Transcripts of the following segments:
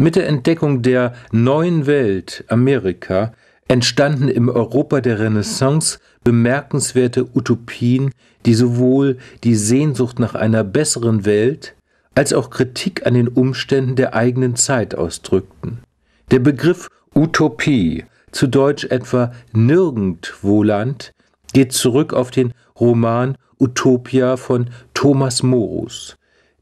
Mit der Entdeckung der neuen Welt Amerika entstanden im Europa der Renaissance bemerkenswerte Utopien, die sowohl die Sehnsucht nach einer besseren Welt als auch Kritik an den Umständen der eigenen Zeit ausdrückten. Der Begriff Utopie, zu Deutsch etwa Nirgendwoland, geht zurück auf den Roman Utopia von Thomas Morus,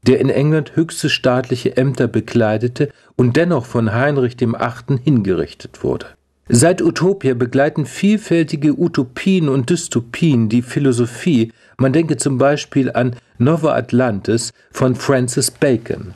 der in England höchste staatliche Ämter bekleidete und dennoch von Heinrich VIII. hingerichtet wurde. Seit Utopia begleiten vielfältige Utopien und Dystopien die Philosophie, man denke zum Beispiel an Nova Atlantis von Francis Bacon.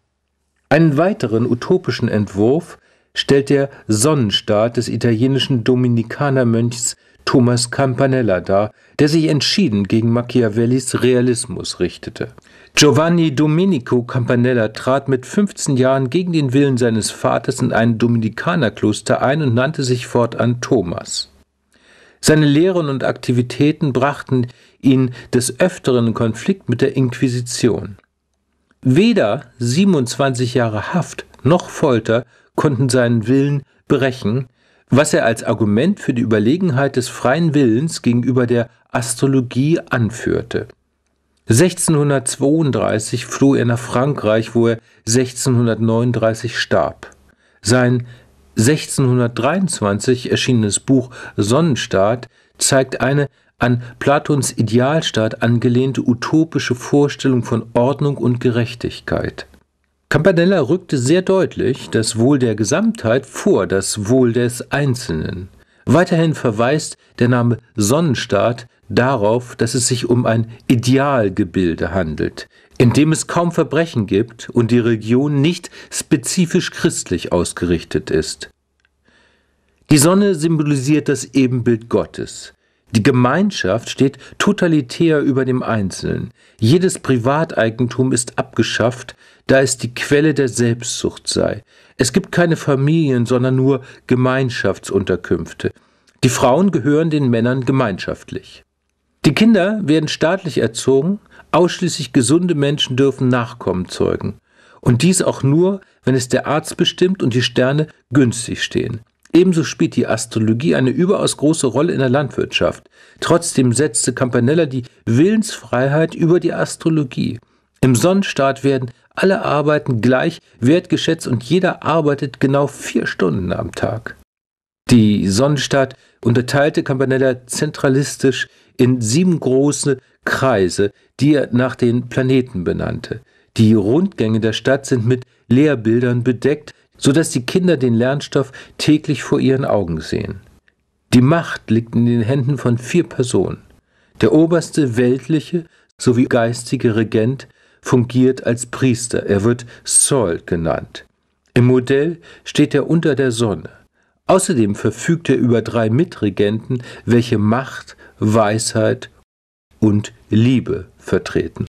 Einen weiteren utopischen Entwurf stellt der Sonnenstaat des italienischen Dominikanermönchs Thomas Campanella dar, der sich entschieden gegen Machiavellis Realismus richtete. Giovanni Domenico Campanella trat mit 15 Jahren gegen den Willen seines Vaters in ein Dominikanerkloster ein und nannte sich fortan Thomas. Seine Lehren und Aktivitäten brachten ihn des Öfteren in Konflikt mit der Inquisition. Weder 27 Jahre Haft noch Folter konnten seinen Willen brechen, was er als Argument für die Überlegenheit des freien Willens gegenüber der Astrologie anführte. 1632 floh er nach Frankreich, wo er 1639 starb. Sein 1623 erschienenes Buch Sonnenstaat zeigt eine an Platons Idealstaat angelehnte utopische Vorstellung von Ordnung und Gerechtigkeit. Campanella rückte sehr deutlich das Wohl der Gesamtheit vor das Wohl des Einzelnen. Weiterhin verweist der Name Sonnenstaat darauf, dass es sich um ein Idealgebilde handelt, in dem es kaum Verbrechen gibt und die Region nicht spezifisch christlich ausgerichtet ist. Die Sonne symbolisiert das Ebenbild Gottes. Die Gemeinschaft steht totalitär über dem Einzelnen. Jedes Privateigentum ist abgeschafft, da es die Quelle der Selbstsucht sei. Es gibt keine Familien, sondern nur Gemeinschaftsunterkünfte. Die Frauen gehören den Männern gemeinschaftlich. Die Kinder werden staatlich erzogen, ausschließlich gesunde Menschen dürfen Nachkommen zeugen. Und dies auch nur, wenn es der Arzt bestimmt und die Sterne günstig stehen. Ebenso spielt die Astrologie eine überaus große Rolle in der Landwirtschaft. Trotzdem setzte Campanella die Willensfreiheit über die Astrologie. Im Sonnenstaat werden alle Arbeiten gleich wertgeschätzt und jeder arbeitet genau vier Stunden am Tag. Die Sonnenstadt unterteilte Campanella zentralistisch in sieben große Kreise, die er nach den Planeten benannte. Die Rundgänge der Stadt sind mit Lehrbildern bedeckt, sodass die Kinder den Lernstoff täglich vor ihren Augen sehen. Die Macht liegt in den Händen von vier Personen. Der oberste weltliche sowie geistige Regent fungiert als Priester. Er wird Sol genannt. Im Modell steht er unter der Sonne. Außerdem verfügt er über drei Mitregenten, welche Macht, Weisheit und Liebe vertreten.